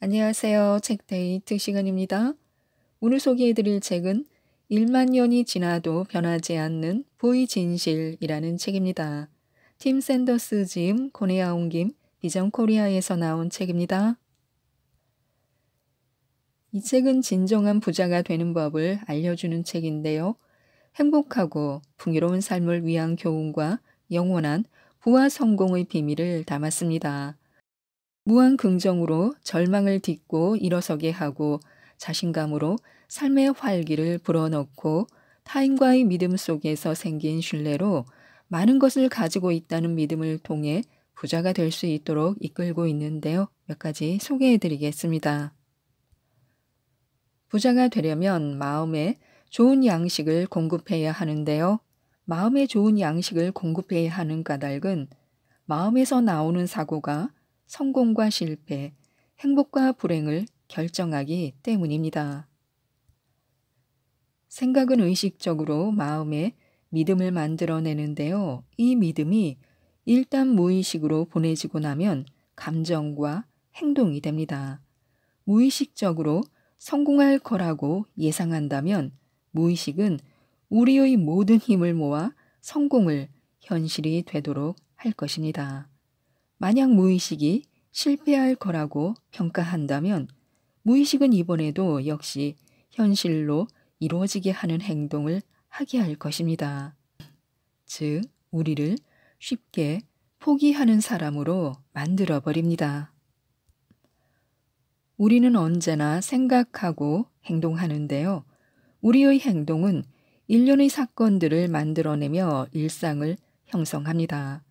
안녕하세요. 책 데이트 시간입니다. 오늘 소개해드릴 책은 1만 년이 지나도 변하지 않는 보이진실이라는 책입니다. 팀 샌더스 짐, 고네아온 김, 비전 코리아에서 나온 책입니다. 이 책은 진정한 부자가 되는 법을 알려주는 책인데요. 행복하고 풍요로운 삶을 위한 교훈과 영원한 부와 성공의 비밀을 담았습니다. 무한 긍정으로 절망을 딛고 일어서게 하고 자신감으로 삶의 활기를 불어넣고 타인과의 믿음 속에서 생긴 신뢰로 많은 것을 가지고 있다는 믿음을 통해 부자가 될 수 있도록 이끌고 있는데요. 몇 가지 소개해 드리겠습니다. 부자가 되려면 마음에 좋은 양식을 공급해야 하는데요. 마음에 좋은 양식을 공급해야 하는 까닭은 마음에서 나오는 사고가 성공과 실패, 행복과 불행을 결정하기 때문입니다. 생각은 의식적으로 마음에 믿음을 만들어내는데요. 이 믿음이 일단 무의식으로 보내지고 나면 감정과 행동이 됩니다. 무의식적으로 성공할 거라고 예상한다면 무의식은 우리의 모든 힘을 모아 성공을 현실이 되도록 할 것입니다. 만약 무의식이 실패할 거라고 평가한다면 무의식은 이번에도 역시 현실로 이루어지게 하는 행동을 하게 할 것입니다. 즉, 우리를 쉽게 포기하는 사람으로 만들어 버립니다. 우리는 언제나 생각하고 행동하는데요. 우리의 행동은 일련의 사건들을 만들어내며 일상을 형성합니다.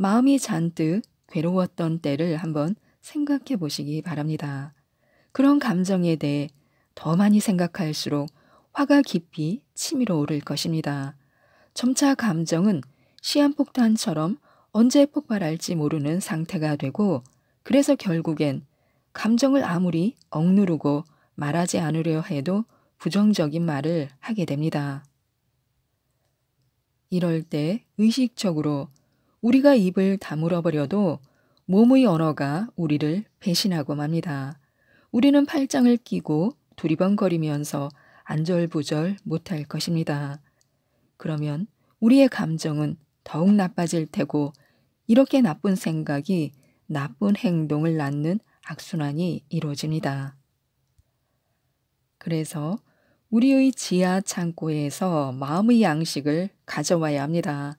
마음이 잔뜩 괴로웠던 때를 한번 생각해 보시기 바랍니다. 그런 감정에 대해 더 많이 생각할수록 화가 깊이 치밀어 오를 것입니다. 점차 감정은 시한폭탄처럼 언제 폭발할지 모르는 상태가 되고 그래서 결국엔 감정을 아무리 억누르고 말하지 않으려 해도 부정적인 말을 하게 됩니다. 이럴 때 의식적으로 우리가 입을 다물어 버려도 몸의 언어가 우리를 배신하고 맙니다. 우리는 팔짱을 끼고 두리번거리면서 안절부절 못할 것입니다. 그러면 우리의 감정은 더욱 나빠질 테고 이렇게 나쁜 생각이 나쁜 행동을 낳는 악순환이 이루어집니다. 그래서 우리의 지하 창고에서 마음의 양식을 가져와야 합니다.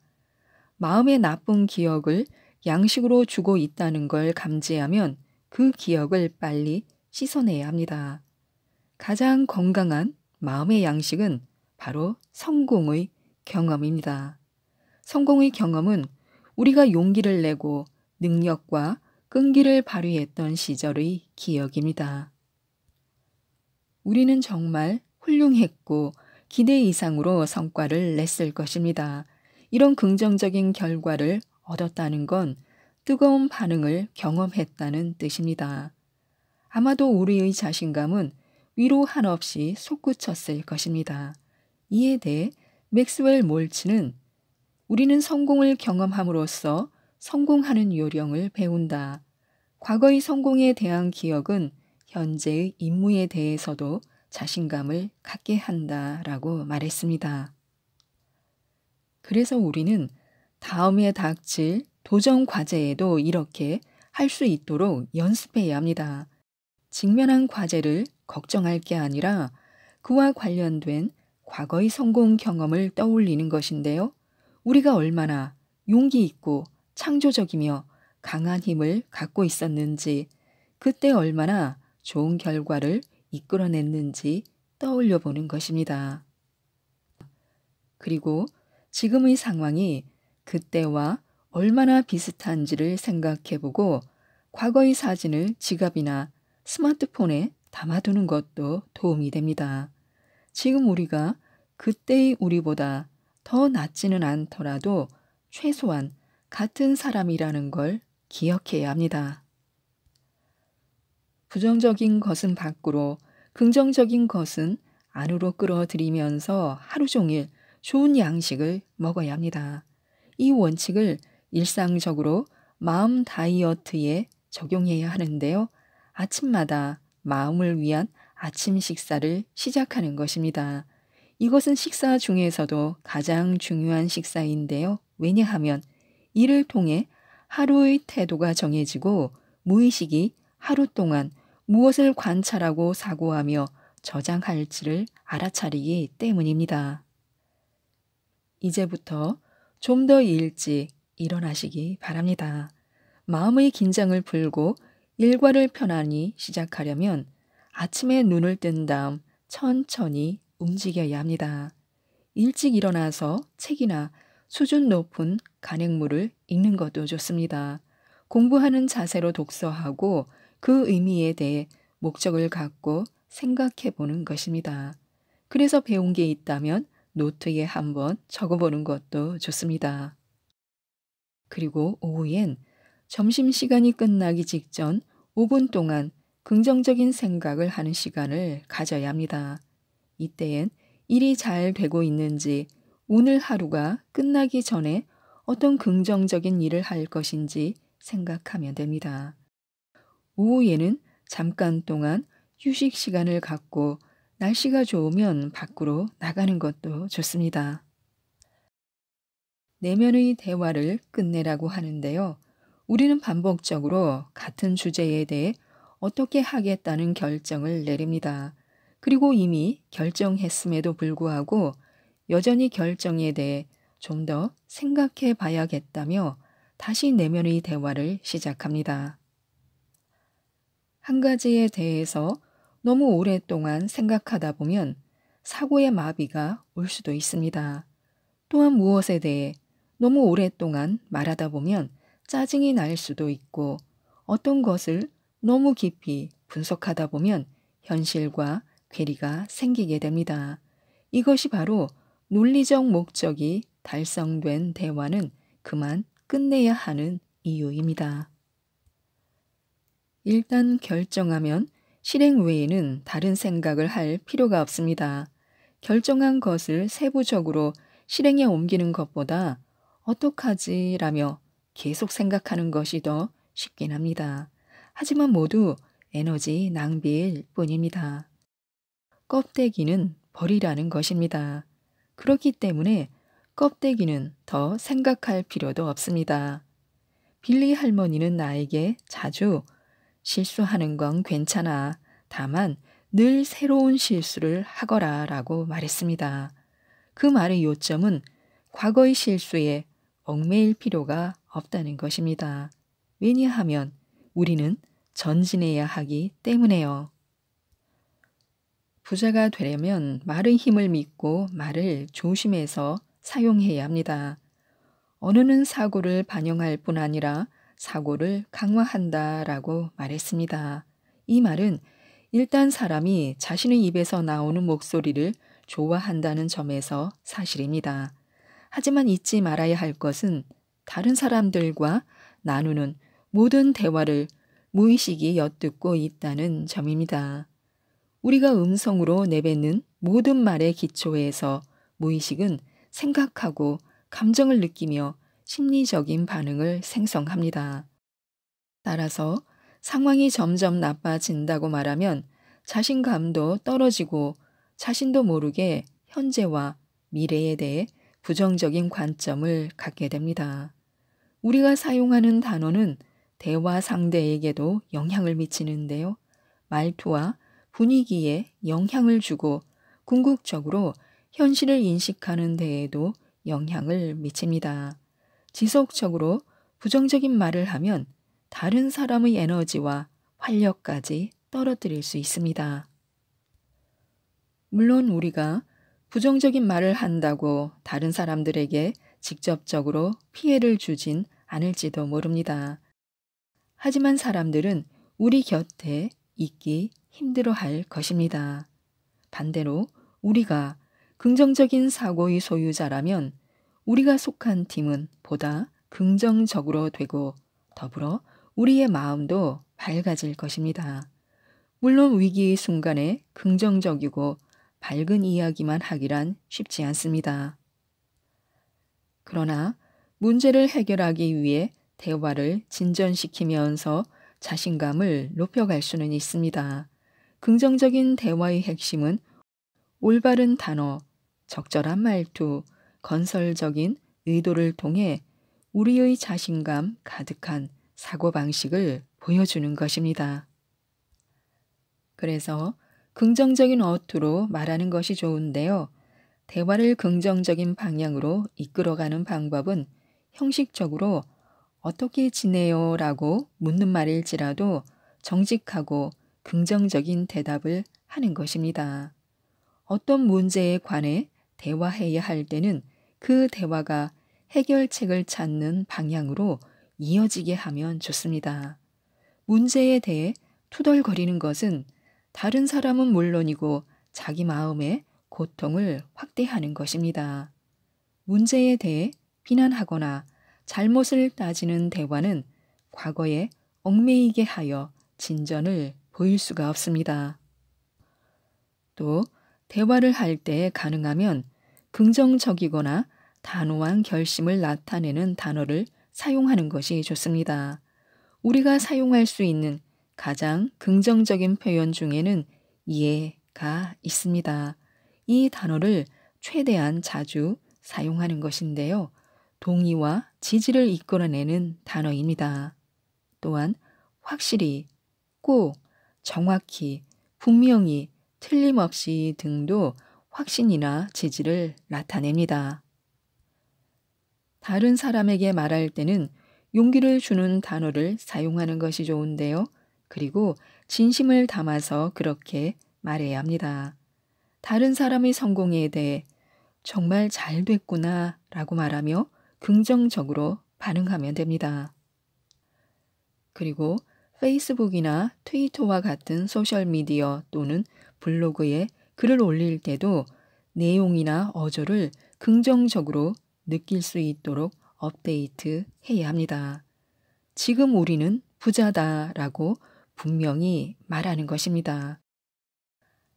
마음의 나쁜 기억을 양식으로 주고 있다는 걸 감지하면 그 기억을 빨리 씻어내야 합니다. 가장 건강한 마음의 양식은 바로 성공의 경험입니다. 성공의 경험은 우리가 용기를 내고 능력과 끈기를 발휘했던 시절의 기억입니다. 우리는 정말 훌륭했고 기대 이상으로 성과를 냈을 것입니다. 이런 긍정적인 결과를 얻었다는 건 뜨거운 반응을 경험했다는 뜻입니다. 아마도 우리의 자신감은 위로 한없이 솟구쳤을 것입니다. 이에 대해 맥스웰 몰츠는 우리는 성공을 경험함으로써 성공하는 요령을 배운다. 과거의 성공에 대한 기억은 현재의 임무에 대해서도 자신감을 갖게 한다라고 말했습니다. 그래서 우리는 다음에 닥칠 도전 과제에도 이렇게 할 수 있도록 연습해야 합니다. 직면한 과제를 걱정할 게 아니라 그와 관련된 과거의 성공 경험을 떠올리는 것인데요. 우리가 얼마나 용기 있고 창조적이며 강한 힘을 갖고 있었는지, 그때 얼마나 좋은 결과를 이끌어냈는지 떠올려 보는 것입니다. 그리고 지금의 상황이 그때와 얼마나 비슷한지를 생각해보고 과거의 사진을 지갑이나 스마트폰에 담아두는 것도 도움이 됩니다. 지금 우리가 그때의 우리보다 더 낫지는 않더라도 최소한 같은 사람이라는 걸 기억해야 합니다. 부정적인 것은 밖으로, 긍정적인 것은 안으로 끌어들이면서 하루 종일 좋은 양식을 먹어야 합니다. 이 원칙을 일상적으로 마음 다이어트에 적용해야 하는데요. 아침마다 마음을 위한 아침 식사를 시작하는 것입니다. 이것은 식사 중에서도 가장 중요한 식사인데요. 왜냐하면 이를 통해 하루의 태도가 정해지고 무의식이 하루 동안 무엇을 관찰하고 사고하며 저장할지를 알아차리기 때문입니다. 이제부터 좀 더 일찍 일어나시기 바랍니다. 마음의 긴장을 풀고 일과를 편안히 시작하려면 아침에 눈을 뜬 다음 천천히 움직여야 합니다. 일찍 일어나서 책이나 수준 높은 간행물을 읽는 것도 좋습니다. 공부하는 자세로 독서하고 그 의미에 대해 목적을 갖고 생각해 보는 것입니다. 그래서 배운 게 있다면 노트에 한번 적어보는 것도 좋습니다. 그리고 오후엔 점심시간이 끝나기 직전 5분 동안 긍정적인 생각을 하는 시간을 가져야 합니다. 이때엔 일이 잘 되고 있는지 오늘 하루가 끝나기 전에 어떤 긍정적인 일을 할 것인지 생각하면 됩니다. 오후에는 잠깐 동안 휴식 시간을 갖고 날씨가 좋으면 밖으로 나가는 것도 좋습니다. 내면의 대화를 끝내라고 하는데요. 우리는 반복적으로 같은 주제에 대해 어떻게 하겠다는 결정을 내립니다. 그리고 이미 결정했음에도 불구하고 여전히 결정에 대해 좀 더 생각해 봐야겠다며 다시 내면의 대화를 시작합니다. 한 가지에 대해서 너무 오랫동안 생각하다 보면 사고의 마비가 올 수도 있습니다. 또한 무엇에 대해 너무 오랫동안 말하다 보면 짜증이 날 수도 있고 어떤 것을 너무 깊이 분석하다 보면 현실과 괴리가 생기게 됩니다. 이것이 바로 논리적 목적이 달성된 대화는 그만 끝내야 하는 이유입니다. 일단 결정하면 실행 외에는 다른 생각을 할 필요가 없습니다. 결정한 것을 세부적으로 실행에 옮기는 것보다 어떡하지 라며 계속 생각하는 것이 더 쉽긴 합니다. 하지만 모두 에너지 낭비일 뿐입니다. 껍데기는 버리라는 것입니다. 그렇기 때문에 껍데기는 더 생각할 필요도 없습니다. 빌리 할머니는 나에게 자주 실수하는 건 괜찮아. 다만 늘 새로운 실수를 하거라 라고 말했습니다. 그 말의 요점은 과거의 실수에 얽매일 필요가 없다는 것입니다. 왜냐하면 우리는 전진해야 하기 때문에요. 부자가 되려면 말의 힘을 믿고 말을 조심해서 사용해야 합니다. 언어는 사고를 반영할 뿐 아니라 사고를 강화한다라고 말했습니다. 이 말은 일단 사람이 자신의 입에서 나오는 목소리를 좋아한다는 점에서 사실입니다. 하지만 잊지 말아야 할 것은 다른 사람들과 나누는 모든 대화를 무의식이 엿듣고 있다는 점입니다. 우리가 음성으로 내뱉는 모든 말의 기초에서 무의식은 생각하고 감정을 느끼며 심리적인 반응을 생성합니다. 따라서 상황이 점점 나빠진다고 말하면 자신감도 떨어지고 자신도 모르게 현재와 미래에 대해 부정적인 관점을 갖게 됩니다. 우리가 사용하는 단어는 대화 상대에게도 영향을 미치는데요. 말투와 분위기에 영향을 주고 궁극적으로 현실을 인식하는 데에도 영향을 미칩니다. 지속적으로 부정적인 말을 하면 다른 사람의 에너지와 활력까지 떨어뜨릴 수 있습니다. 물론 우리가 부정적인 말을 한다고 다른 사람들에게 직접적으로 피해를 주진 않을지도 모릅니다. 하지만 사람들은 우리 곁에 있기 힘들어 할 것입니다. 반대로 우리가 긍정적인 사고의 소유자라면 우리가 속한 팀은 보다 긍정적으로 되고 더불어 우리의 마음도 밝아질 것입니다. 물론 위기의 순간에 긍정적이고 밝은 이야기만 하기란 쉽지 않습니다. 그러나 문제를 해결하기 위해 대화를 진전시키면서 자신감을 높여갈 수는 있습니다. 긍정적인 대화의 핵심은 올바른 단어, 적절한 말투, 건설적인 의도를 통해 우리의 자신감 가득한 사고방식을 보여주는 것입니다. 그래서 긍정적인 어투로 말하는 것이 좋은데요. 대화를 긍정적인 방향으로 이끌어가는 방법은 형식적으로 어떻게 지내요? 라고 묻는 말일지라도 정직하고 긍정적인 대답을 하는 것입니다. 어떤 문제에 관해 대화해야 할 때는 그 대화가 해결책을 찾는 방향으로 이어지게 하면 좋습니다. 문제에 대해 투덜거리는 것은 다른 사람은 물론이고 자기 마음의 고통을 확대하는 것입니다. 문제에 대해 비난하거나 잘못을 따지는 대화는 과거에 얽매이게 하여 진전을 보일 수가 없습니다. 또 대화를 할 때 가능하면 긍정적이거나 단호한 결심을 나타내는 단어를 사용하는 것이 좋습니다. 우리가 사용할 수 있는 가장 긍정적인 표현 중에는 예가 있습니다. 이 단어를 최대한 자주 사용하는 것인데요. 동의와 지지를 이끌어내는 단어입니다. 또한 확실히, 꼭, 정확히, 분명히, 틀림없이 등도 확신이나 지지를 나타냅니다. 다른 사람에게 말할 때는 용기를 주는 단어를 사용하는 것이 좋은데요. 그리고 진심을 담아서 그렇게 말해야 합니다. 다른 사람의 성공에 대해 정말 잘 됐구나 라고 말하며 긍정적으로 반응하면 됩니다. 그리고 페이스북이나 트위터와 같은 소셜미디어 또는 블로그에 글을 올릴 때도 내용이나 어조를 긍정적으로 느낄 수 있도록 업데이트 해야 합니다. 지금 우리는 부자다 라고 분명히 말하는 것입니다.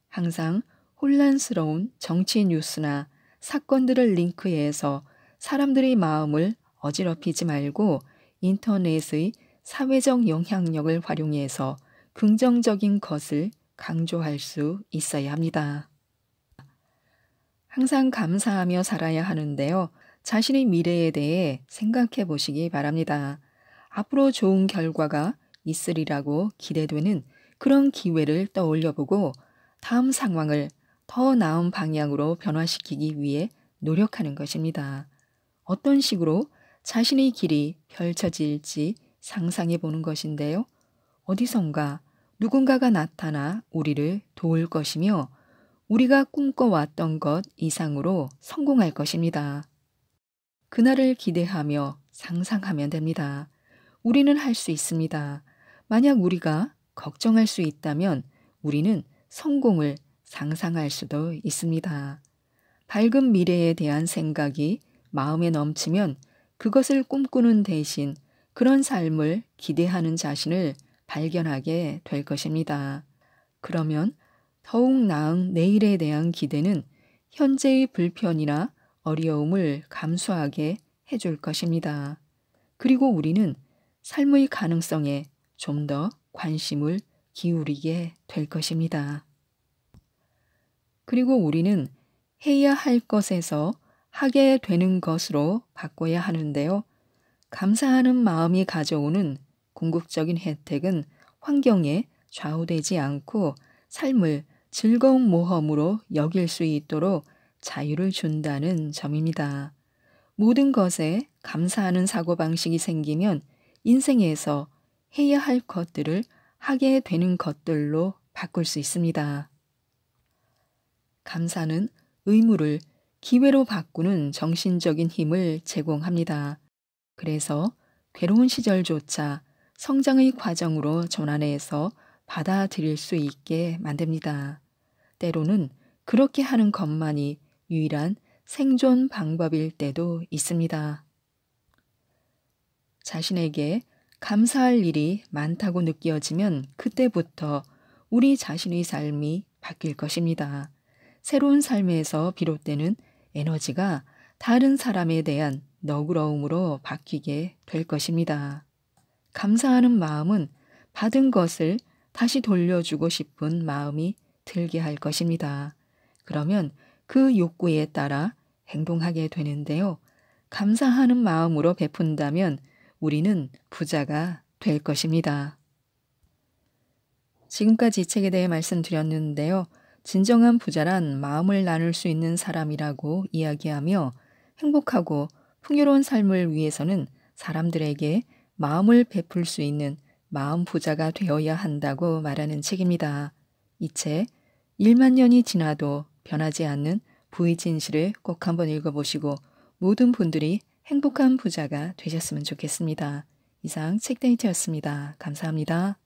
항상 혼란스러운 정치 뉴스나 사건들을 링크해서 사람들의 마음을 어지럽히지 말고 인터넷의 사회적 영향력을 활용해서 긍정적인 것을 강조할 수 있어야 합니다. 항상 감사하며 살아야 하는데요. 자신의 미래에 대해 생각해 보시기 바랍니다. 앞으로 좋은 결과가 있으리라고 기대되는 그런 기회를 떠올려 보고 다음 상황을 더 나은 방향으로 변화시키기 위해 노력하는 것입니다. 어떤 식으로 자신의 길이 펼쳐질지 상상해 보는 것인데요. 어디선가 누군가가 나타나 우리를 도울 것이며 우리가 꿈꿔왔던 것 이상으로 성공할 것입니다. 그날을 기대하며 상상하면 됩니다. 우리는 할 수 있습니다. 만약 우리가 걱정할 수 있다면 우리는 성공을 상상할 수도 있습니다. 밝은 미래에 대한 생각이 마음에 넘치면 그것을 꿈꾸는 대신 그런 삶을 기대하는 자신을 발견하게 될 것입니다. 그러면 더욱 나은 내일에 대한 기대는 현재의 불편이나 어려움을 감수하게 해줄 것입니다. 그리고 우리는 삶의 가능성에 좀 더 관심을 기울이게 될 것입니다. 그리고 우리는 해야 할 것에서 하게 되는 것으로 바꿔야 하는데요. 감사하는 마음이 가져오는 궁극적인 혜택은 환경에 좌우되지 않고 삶을 즐거운 모험으로 여길 수 있도록 자유를 준다는 점입니다. 모든 것에 감사하는 사고방식이 생기면 인생에서 해야 할 것들을 하게 되는 것들로 바꿀 수 있습니다. 감사는 의무를 기회로 바꾸는 정신적인 힘을 제공합니다. 그래서 괴로운 시절조차 성장의 과정으로 전환해서 받아들일 수 있게 만듭니다. 때로는 그렇게 하는 것만이 유일한 생존 방법일 때도 있습니다. 자신에게 감사할 일이 많다고 느껴지면 그때부터 우리 자신의 삶이 바뀔 것입니다. 새로운 삶에서 비롯되는 에너지가 다른 사람에 대한 너그러움으로 바뀌게 될 것입니다. 감사하는 마음은 받은 것을 다시 돌려주고 싶은 마음이 들게 할 것입니다. 그러면 그 욕구에 따라 행동하게 되는데요. 감사하는 마음으로 베푼다면 우리는 부자가 될 것입니다. 지금까지 이 책에 대해 말씀드렸는데요. 진정한 부자란 마음을 나눌 수 있는 사람이라고 이야기하며 행복하고 풍요로운 삶을 위해서는 사람들에게 마음을 베풀 수 있는 마음 부자가 되어야 한다고 말하는 책입니다. 이 책 1만 년이 지나도 변하지 않는 부의 진실을 꼭 한번 읽어보시고 모든 분들이 행복한 부자가 되셨으면 좋겠습니다. 이상 책데이트였습니다. 감사합니다.